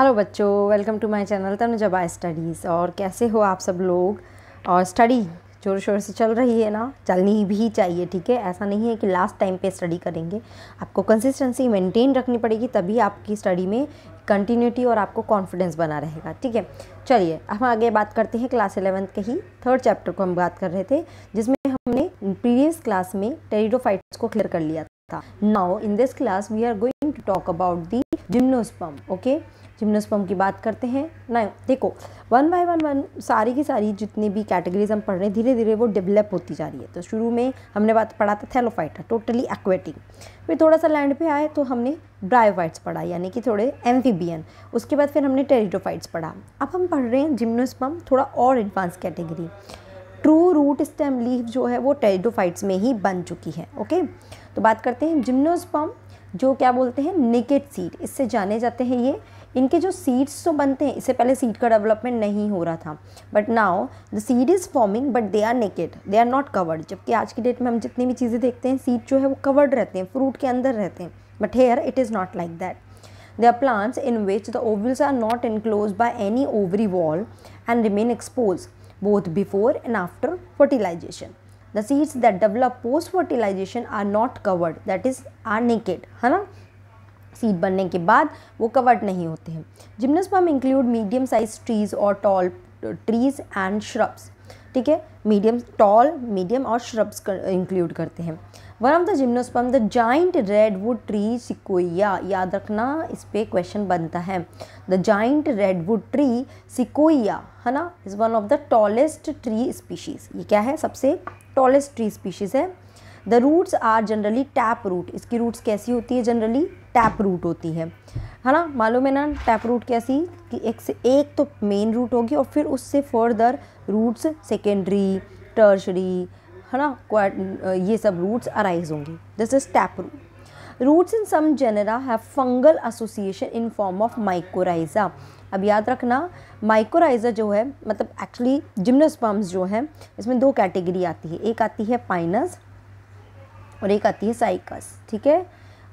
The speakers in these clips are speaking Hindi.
हेलो बच्चों वेलकम टू माय चैनल तनुजबा स्टडीज़ और कैसे हो आप सब लोग और स्टडी ज़ोर शोर से चल रही है ना चलनी भी चाहिए ठीक है ऐसा नहीं है कि लास्ट टाइम पे स्टडी करेंगे आपको कंसिस्टेंसी मेंटेन रखनी पड़ेगी तभी आपकी स्टडी में कंटिन्यूटी और आपको कॉन्फिडेंस बना रहेगा ठीक है चलिए हम आगे बात करते हैं क्लास एलेवंथ के ही थर्ड चैप्टर को हम बात कर रहे थे जिसमें हमने प्रीवियस क्लास में टेरिडोफाइट्स को क्लियर कर लिया था now in this class we are going to talk about the gymnosperm okay gymnosperm की बात करते हैं ना देखो वन बाय वन वन सारी की सारी जितनी भी कैटेगरीज हम पढ़ रहे हैं धीरे धीरे वो डेवलप होती जा रही है तो शुरू में हमने बात पढ़ा था थैलोफाइटा टोटली एक्वेटिक फिर थोड़ा सा लैंड पे आए तो हमने ब्रायोफाइट्स पढ़ा यानी कि थोड़े एम्फीबियन उसके बाद फिर हमने टेरिडोफाइट्स पढ़ा अब हम पढ़ रहे हैं जिम्नोस्पम थोड़ा और advance category true root stem leave जो है वो टेरिडोफाइट्स में ही बन चुकी है ओके तो बात करते हैं जिम्नोस्पम जो क्या बोलते हैं निकेट सीड इससे जाने जाते हैं ये इनके जो सीड्स तो बनते हैं इससे पहले सीड का डेवलपमेंट नहीं हो रहा था but now the seed is forming but they are naked they are not covered जबकि आज की डेट में हम जितनी भी चीज़ें देखते हैं सीड जो है वो कवर्ड रहते हैं फ्रूट के अंदर रहते हैं but here it is not like that they are plants in which the ovules are not enclose by any ovary wall and remain expose both before and after fertilization the seeds that develop post fertilization are not covered that is are naked है ना सीड बनने के बाद वो कवर्ड नहीं होते हैं gymnosperm include medium size trees और टॉल ट्रीज एंड श्रब्स ठीक है मीडियम टॉल मीडियम और श्रब्स कर, इंक्लूड करते हैं one of the gymnosperm the giant redwood tree sequoia याद रखना इस पर क्वेश्चन बनता है the giant redwood tree sequoia है ना is one of the tallest tree species ये क्या है सबसे टॉलेस्ट ट्री स्पीशीज़ है the roots are generally tap root इसकी रूट्स कैसी होती है जनरली टैप रूट होती है है ना मालूम है ना टैप रूट कैसी कि एक से एक तो मेन रूट होगी और फिर उससे फर्दर रूट्स सेकेंडरी टर्शरी है ना ये सब रूट्स अराइज होंगी this is tap root roots in some genera have fungal association in form of mycorrhiza अब याद रखना माइकोराइजा जो है मतलब एक्चुअली जिम्नोस्पर्म्स जो हैं इसमें दो कैटेगरी आती है एक आती है पाइनस और एक आती है साइकस ठीक है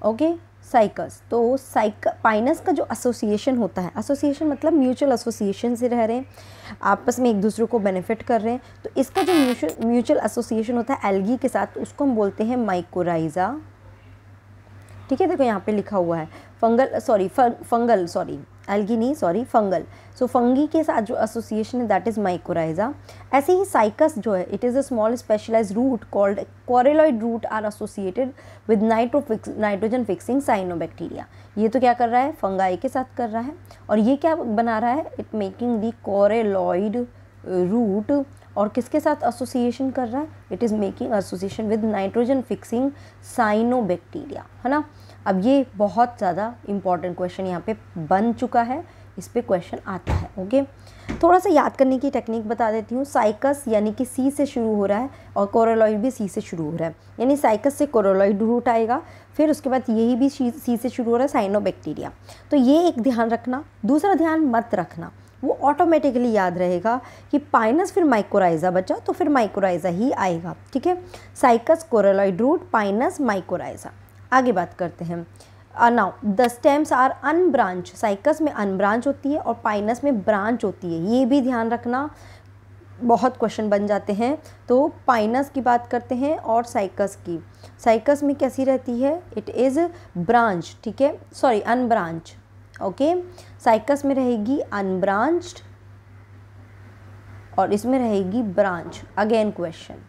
ओके साइकस तो साइक पाइनस का जो एसोसिएशन होता है एसोसिएशन मतलब म्यूचुअल एसोसिएशन से रह रहे हैं आपस में एक दूसरे को बेनिफिट कर रहे हैं तो इसका जो म्यूचुअल म्यूचुअल एसोसिएशन होता है एल्गी के साथ उसको हम बोलते हैं माइकोराइज़ा ठीक है देखो यहाँ पे लिखा हुआ है fungal sorry fungal sorry algae नहीं सॉरी फंगल सो फंगी के साथ जो एसोसिएशन है दैट इज़ माइकोराइजा ऐसे ही साइकस जो है it is a small specialise root called coralloid root are associated with nitro nitrogen fixing cyanobacteria ये तो क्या कर रहा है फंगाई के साथ कर रहा है और ये क्या बना रहा है it making the coralloid root और किसके साथ एसोसिएशन कर रहा है it is making association with nitrogen fixing cyanobacteria है ना अब ये बहुत ज़्यादा इम्पॉर्टेंट क्वेश्चन यहाँ पे बन चुका है इस पर क्वेश्चन आता है ओके थोड़ा सा याद करने की टेक्निक बता देती हूँ साइकस यानी कि सी से शुरू हो रहा है और कोरोलॉइड भी सी से शुरू हो रहा है यानी साइकस से कोरोलॉइड रूट आएगा फिर उसके बाद यही भी सी से शुरू हो रहा है साइनोबैक्टीरिया तो ये एक ध्यान रखना दूसरा ध्यान मत रखना वो ऑटोमेटिकली याद रहेगा कि पाइनस फिर माइकोराइजा बचा तो फिर माइकोराइजा ही आएगा ठीक है cycas coralloid root pinus mycorrhiza आगे बात करते हैं now the stems are unbranch cycas में अनब्रांच होती है और पाइनस में ब्रांच होती है ये भी ध्यान रखना बहुत क्वेश्चन बन जाते हैं तो पाइनस की बात करते हैं और साइकस की साइकस में कैसी रहती है इट इज़ ब्रांच ठीक है सॉरी अनब्रांच ओके साइकस में रहेगी अनब्रांच्ड और इसमें रहेगी branch again question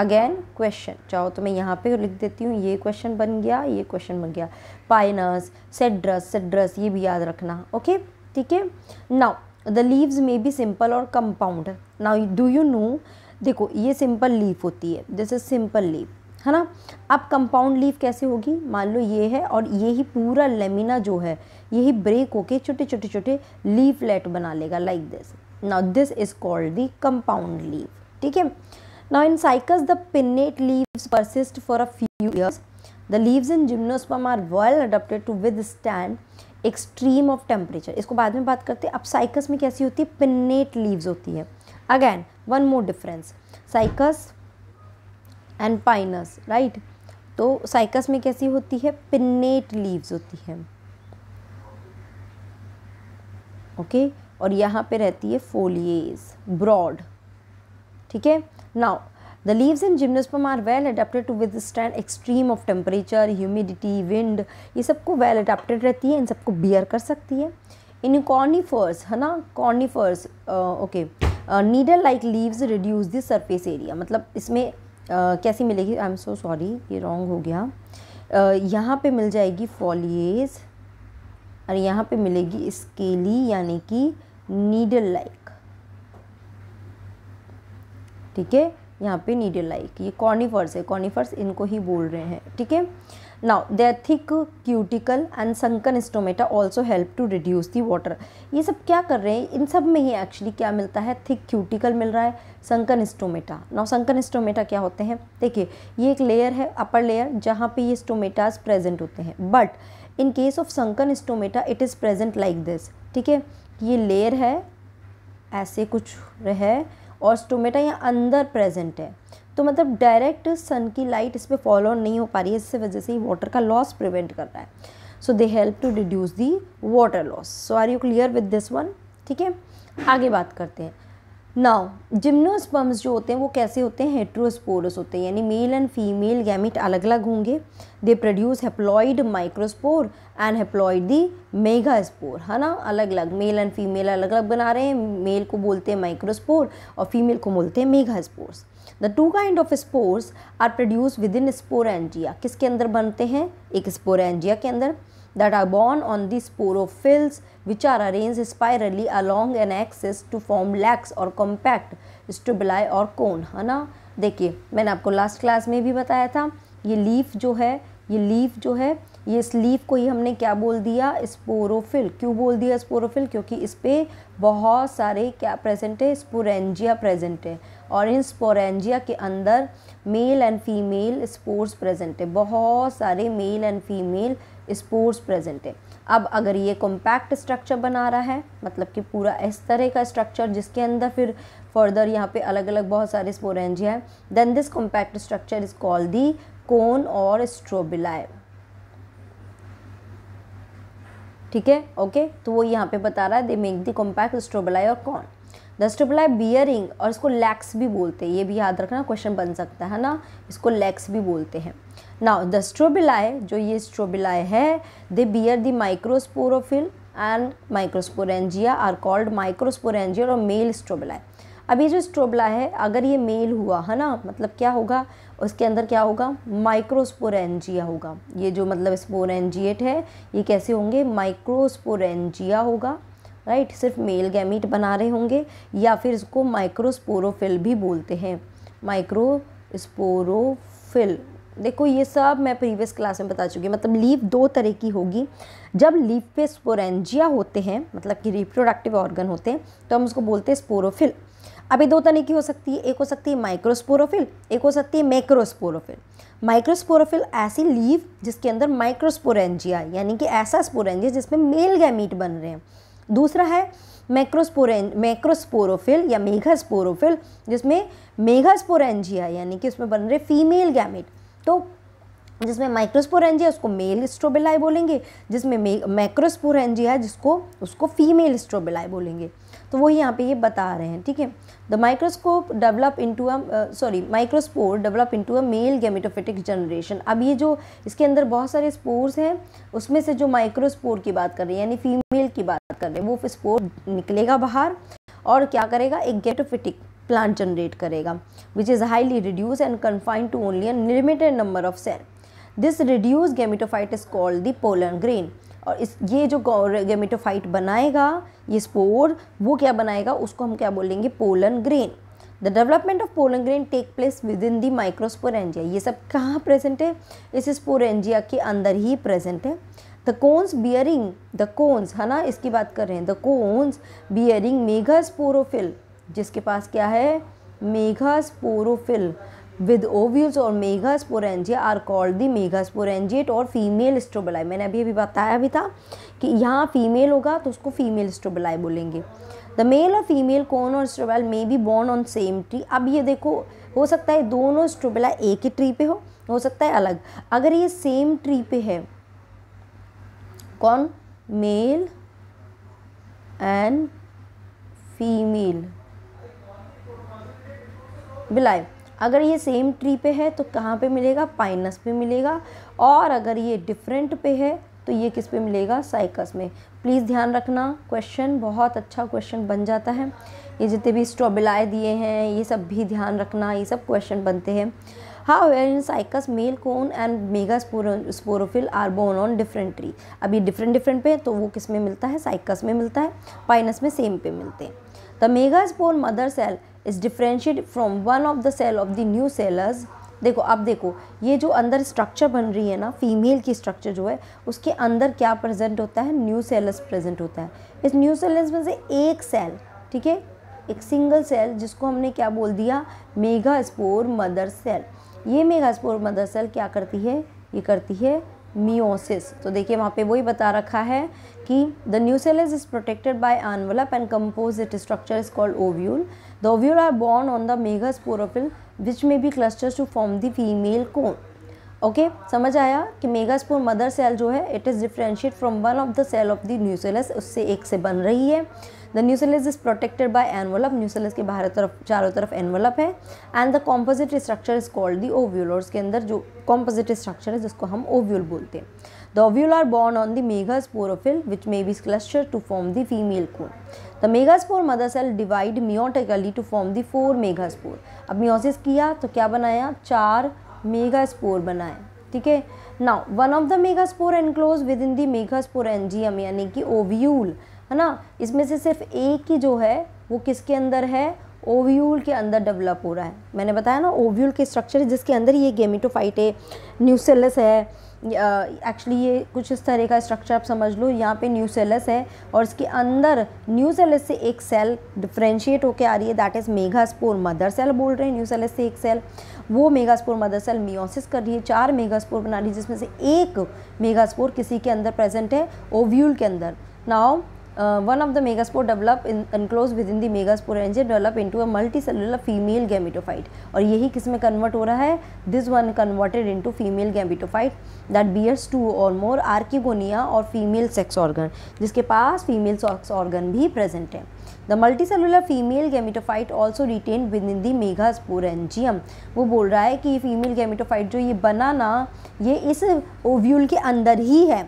again question चाहो तो मैं यहाँ पे लिख देती हूँ ये क्वेश्चन बन गया ये क्वेश्चन बन गया पाइनस सेड्रस सेड्रस ये भी याद रखना ओके ठीक है now the leaves may be simple और compound now do you know देखो ये सिंपल लीफ होती है दिस इज सिंपल लीव है ना अब कंपाउंड लीफ कैसे होगी मान लो ये है और ये ही पूरा लेमिना जो है यही ब्रेक होके छोटे छोटे छोटे लेट बना लेगा like this now this is called the compound leaf ठीक है Now in cycas, the pinnate leaves persist for a few years. The leaves in gymnosperm are well adapted to withstand extreme of temperature. इसको बाद में बात करते हैं अब cycas में कैसी होती है Pinnate leaves होती है Again, one more difference. cycas and pinus, right? तो cycas में कैसी होती है Pinnate leaves होती है ओके okay? और यहाँ पे रहती है फोलिएज ब्रॉड ठीक है now the leaves in gymnosperm are well adapted to withstand extreme of temperature humidity wind ये सबको वेल अडेप्टेड रहती है इन सबको बियर कर सकती है इन कॉर्निफर्स है ना conifers okay needle like leaves reduce the surface area मतलब इसमें Uh, कैसी मिलेगी आई एम सो सॉरी ये रॉन्ग हो गया uh, यहाँ पे मिल जाएगी फॉलिएज और यहाँ पे मिलेगी स्केली यानी कि नीडल लाइक ठीक है यहाँ पे नीडल लाइक ये कॉर्निफर्स है कॉर्निफर्स इनको ही बोल रहे हैं ठीक है now they thick cuticle and sunken stomata also help to reduce the water ये सब क्या कर रहे हैं इन सब में ही एक्चुअली क्या मिलता है थिक क्यूटिकल मिल रहा है sunken stomata now sunken stomata क्या होते हैं देखिए ये एक लेयर है अपर लेयर जहाँ पे ये स्टोमेटाज प्रेजेंट होते हैं but in case of sunken stomata it is present like this ठीक है ये लेयर है ऐसे कुछ है और स्टोमेटा यहाँ अंदर प्रेजेंट है तो मतलब डायरेक्ट सन की लाइट इस पर फॉलो नहीं हो पा रही है इससे वजह से ही वाटर का लॉस प्रिवेंट कर रहा है so they help to reduce the water loss so are you clear with this one ठीक है आगे बात करते हैं नाउ जिम्नोस्पर्म्स जो होते हैं वो कैसे होते हैं हेट्रोस्पोरस होते हैं यानी मेल एंड फीमेल गैमिट अलग अलग होंगे they produce haploid microspore and haploid the spore है ना अलग अलग मेल एंड फीमेल अलग अलग बना रहे हैं मेल को बोलते हैं माइक्रोस्पोर और फीमेल को बोलते हैं megaspores the two kind of spores are produce within sporangia किसके अंदर बनते हैं एक स्पोर एंजिया के अंदर that are borne on the sporophylls which are arranged spirally along an axis to form lax और कॉम्पैक्ट स्टुबलाई और कोन है ना देखिए मैंने आपको लास्ट क्लास में भी बताया था ये लीफ जो है ये लीफ जो है ये इस लीफ को ही हमने क्या बोल दिया स्पोरोफिल क्यों बोल दिया स्पोरोफिल क्योंकि इस पर बहुत सारे क्या प्रेजेंट है स्पोरेंजिया प्रेजेंट है और इन स्पोरेंजिया के अंदर male and female spores present है बहुत सारे male and female spores present है अब अगर ये कॉम्पैक्ट स्ट्रक्चर बना रहा है मतलब कि पूरा इस तरह का स्ट्रक्चर जिसके अंदर फिर फर्दर यहाँ पे अलग अलग बहुत सारे स्पोरेंज है then this compact structure is called the cone और स्ट्रोबिलाय ठीक है ओके तो वो यहाँ पे बता रहा है they make the compact strobili और कॉन दस ट्रिपल आई बियरिंग और इसको लैक्स भी बोलते हैं ये भी याद रखना क्वेश्चन बन सकता है ना इसको लैक्स भी बोलते हैं ना द स्ट्रोबिलाई जो ये स्ट्रोबिलाय है they bear the microsporophyll and microsporangia are called microsporangia और मेल स्ट्रोबिलाय अब ये जो स्ट्रोबिला है अगर ये मेल हुआ है ना मतलब क्या होगा उसके अंदर क्या होगा माइक्रोस्पोरेंजिया होगा ये जो मतलब स्पोरेंजिएट है ये कैसे होंगे माइक्रोस्पोरेंजिया होगा राइट सिर्फ मेल गैमिट बना रहे होंगे या फिर इसको माइक्रोस्पोरोफिल भी बोलते हैं माइक्रोस्पोरोफिल देखो ये सब मैं प्रीवियस क्लास में बता चुकी हूँ मतलब लीव दो तरह की होगी जब लीव पे स्पोरेंजिया होते हैं मतलब कि रिप्रोडक्टिव ऑर्गन होते हैं तो हम उसको बोलते हैं स्पोरोफिल अभी दो तरह की हो सकती है एक हो सकती है माइक्रोस्पोरोफिल एक हो सकती है मैक्रोस्पोरोफिल माइक्रोस्पोरोफिल ऐसी लीव जिसके अंदर माइक्रोस्पोरेंजिया यानी कि ऐसा स्पोरेंजिया जिसमें मेल गैमीट बन रहे हैं दूसरा है मैक्रोस्पोरें मैक्रोस्पोरोफिल या मेघास्पोरोफिल जिसमें मेघास्पोरेंजिया यानी कि उसमें बन रहे फीमेल गैमिट तो जिसमें माइक्रोस्पोरेंजिया उसको मेल स्ट्रोबिलाई बोलेंगे जिसमें मैक्रोस्पोरेंजिया जिसको उसको फीमेल स्ट्रोबिलाई बोलेंगे तो वो यहाँ पे ये बता रहे हैं ठीक है the microscope develop into a sorry microspore develop into a male gametophytic generation अब ये जो इसके अंदर बहुत सारे स्पोर्स हैं उसमें से जो माइक्रोस्पोर की बात कर रहे हैं यानी फीमेल की बात कर रहे हैं वो स्पोर निकलेगा बाहर और क्या करेगा एक गेटोफिटिक प्लांट जनरेट करेगा which is highly reduce and confined to only a limited number of cell this reduce gametophyte is called the pollen grain और इस ये जो गेमिटोफाइट बनाएगा ये स्पोर वो क्या बनाएगा उसको हम क्या बोलेंगे pollen grain the development of pollen grain take place within the एंजिया ये सब कहाँ प्रेजेंट है इस स्पोर एंजिया के अंदर ही प्रेजेंट है the cones bearing the cones है ना इसकी बात कर रहे हैं the cones bearing megasporophyll जिसके पास क्या है megasporophyll with ovules or megasporangia are called the megasporangiate और फीमेल स्ट्रोबलाई मैंने अभी अभी बताया भी था कि यहाँ फीमेल होगा तो उसको फीमेल स्ट्रोबलाई बोलेंगे द मेल और फीमेल कोन और strobili may be borne on same tree अब ये देखो हो सकता है दोनों स्ट्रोबलाई एक ही ट्री पे हो हो सकता है अलग अगर ये सेम ट्री पे है कौन मेल एंड फीमेल बिलाई अगर ये सेम ट्री पे है तो कहाँ पे मिलेगा पाइनस पे मिलेगा और अगर ये डिफरेंट पे है तो ये किस पे मिलेगा साइकस में प्लीज़ ध्यान रखना क्वेश्चन बहुत अच्छा क्वेश्चन बन जाता है ये जितने भी स्ट्रॉबिलाए दिए हैं ये सब भी ध्यान रखना ये सब क्वेश्चन बनते हैं how where in cycas male cone and megasporophyll are borne on different tree अभी डिफरेंट डिफरेंट पे है तो वो किस में मिलता है साइकस में मिलता है पाइनस में सेम पे मिलते हैं the megaspore mother cell is differentiate from one of the cell of the nucellus देखो अब देखो ये जो अंदर स्ट्रक्चर बन रही है ना फीमेल की स्ट्रक्चर जो है उसके अंदर क्या प्रेजेंट होता है न्यू सेलर्स प्रेजेंट होता है इस न्यू सेलर्स में से एक सेल ठीक है एक सिंगल सेल जिसको हमने क्या बोल दिया मेगा स्पोर मदर सेल ये मेगा स्पोर मदर सेल क्या करती है ये करती है मियोसिस तो देखिए वहाँ पे वही बता रखा है कि the nucellus is is protected by envelope and it structure is called ovule the ovule are borne on the megasporophyll which may be clusters to form the female cone okay समझ आया कि मेगास्पोर मदर सेल जो है it is differentiate from one of the cell of the nucellus उससे एक से बन रही है the nucellus is protected by envelope nucellus के बाहर तरफ चारों तरफ एनवलप है and the composite structure is called the ovule और उसके अंदर जो कॉम्पोजिट स्ट्रक्चर है जिसको हम ओव्यूल बोलते हैं the ovule are borne on the megasporophyll which may be cluster to form the female cone the megaspore mother cell divide meiotically to form the four megaspore अब मियोसिस किया तो क्या बनाया चार मेगा स्पोर बनाए ठीक है ना one of the megaspore enclose within the megaspore एनजीएम यानी कि ओव्यूल है ना इसमें से सिर्फ एक ही जो है वो किसके अंदर है ओव्यूल के अंदर डेवलप हो रहा है मैंने बताया ना ओव्यूल के स्ट्रक्चर जिसके अंदर ये है न्यूसेलस है एक्चुअली ये कुछ इस तरह का स्ट्रक्चर आप समझ लो यहाँ पे न्यू सेलस है और इसके अंदर न्यू सेलस से एक सेल डिफ्रेंशिएट होकर आ रही है that is megaspore mother cell बोल रहे हैं न्यू सेलस से एक सेल वो मेगास्पोर मदर सेल मियोसिस कर रही है चार मेगास्पोर बना रही है जिसमें से एक मेगास्पोर किसी के अंदर प्रेजेंट है ओव्यूल के अंदर now Uh, one of the megaspore develop in, enclosed within the megaspore engine develop into a multicellular female gametophyte और यही किस में कन्वर्ट हो रहा है this one converted into female gametophyte that bears two or more archegonia और female sex organ जिसके पास female sex organ भी present है the multicellular female gametophyte also retain within the megasporangium वो बोल रहा है कि ये फीमेल गेमिटोफाइट जो ये बना ना ये इस ओव्यूल के अंदर ही है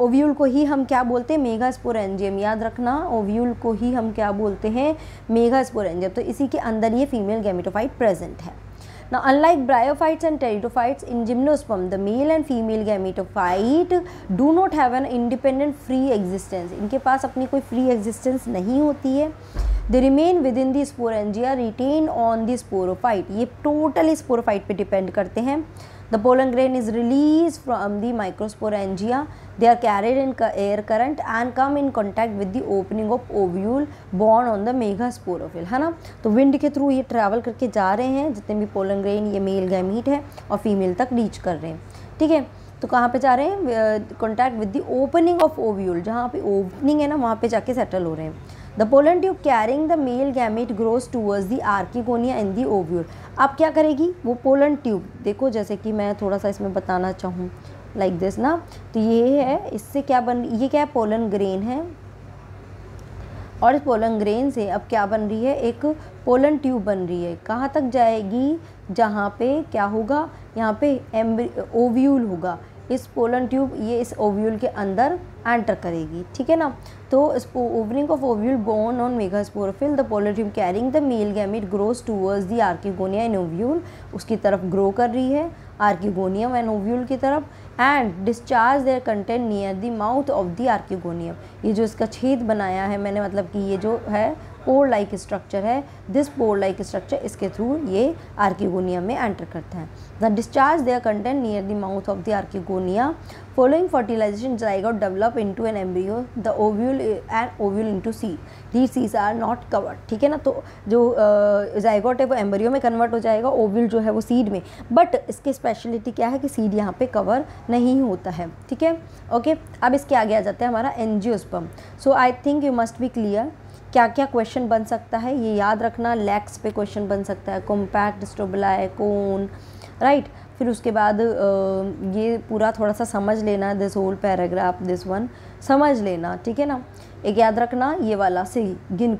ओव्यूल को ही हम क्या बोलते हैं एंजियम याद रखना ओव्यूल को ही हम क्या बोलते हैं एंजियम तो इसी के अंदर ये फीमेल गैमेटोफाइट प्रेजेंट है ना unlike bryophytes and pteridophytes in gymnosperm the male and female gametophyte do not have an independent free existence इनके पास अपनी कोई फ्री एग्जिस्टेंस नहीं होती है they remain within the एंजिया रिटेन ऑन दी स्पोरोफाइट ये टोटल स्पोरोफाइट पर डिपेंड करते हैं The pollen grain is released from the microsporangia. They are carried in air current and come in contact with the opening of ovule born on the megasporophil. है ना तो विंड के थ्रू ये ट्रैवल करके जा रहे हैं जितने भी पोलन ग्रेन ये मेल गैमीट है और फीमेल तक रीच कर रहे हैं ठीक है तो कहाँ पे जा रहे हैं contact with the opening of ovule जहाँ पे ओपनिंग है ना वहाँ पे जाके सेटल हो रहे हैं the pollen tube carrying the male gamete grows towards the archegonia in the ovule अब क्या करेगी वो पोलन ट्यूब देखो जैसे कि मैं थोड़ा सा इसमें बताना चाहूँ लाइक दिस ना तो ये है इससे क्या बन ये क्या है पोलन ग्रेन है और इस पोलन ग्रेन से अब क्या बन रही है एक पोलन ट्यूब बन रही है कहाँ तक जाएगी जहाँ पे क्या होगा यहाँ पे एम्ब्री ओव्यूल होगा इस पोलन ट्यूब ये इस ओव्यूल के अंदर एंटर करेगी ठीक है ना तो ओवरिंग of ovule borne on megasporophyll the pollen tube carrying the male gamete grows towards the archegonia and ovule उसकी तरफ ग्रो कर रही है आर्किगोनियम एंड ओव्यूल की तरफ and discharge their content near the mouth of the archegonium ये जो इसका छेद बनाया है मैंने मतलब कि ये जो है पोर लाइक स्ट्रक्चर है दिस पोर लाइक स्ट्रक्चर इसके थ्रू ये आर्क्यूगोनिया में एंटर करता है the discharge their content near the mouth of the archegonia Following fertilization, zygote develop into an embryo, the ovule eh, and ovule into seed. These seeds are not covered. ठीक है ना तो जो जाएगा eh, है वो एम्ब्रियो में कन्वर्ट हो जाएगा ओव्यूल जो है वो सीड में बट इसकी स्पेशलिटी क्या है कि सीड यहाँ पे कवर नहीं होता है ठीक है ओके अब इसके आगे आ जाते हैं हमारा angiosperm so I think you must be clear क्या क्या क्वेश्चन बन सकता है ये याद रखना लैक्स पे क्वेश्चन बन सकता है कॉम्पैक्ट स्टोबलाय राइट right? फिर उसके बाद ये पूरा थोड़ा सा समझ लेना this whole paragraph this one समझ लेना ठीक है ना एक याद रखना ये वाला से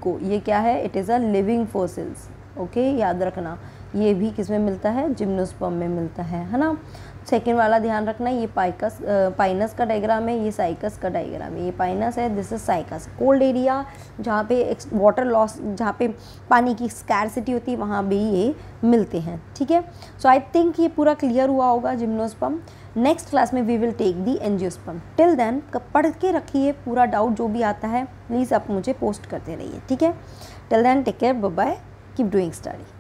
को ये क्या है it is a living fossils okay याद रखना ये भी किस में मिलता है जिम्नोस्पम में मिलता है है ना सेकेंड वाला ध्यान रखना ये पाइकस पाइनस का डायग्राम है ये साइकस का डायग्राम है ये पाइनस है this is cycas cold area जहाँ पे वाटर लॉस जहाँ पे पानी की स्कैरसिटी होती है वहाँ भी ये मिलते हैं ठीक है सो आई थिंक ये पूरा क्लियर हुआ होगा जिम्नोस्पम नेक्स्ट क्लास में we will take the angiosperm till then पढ़ के रखिए पूरा डाउट जो भी आता है प्लीज़ आप मुझे पोस्ट करते रहिए ठीक है till then take care bye keep doing study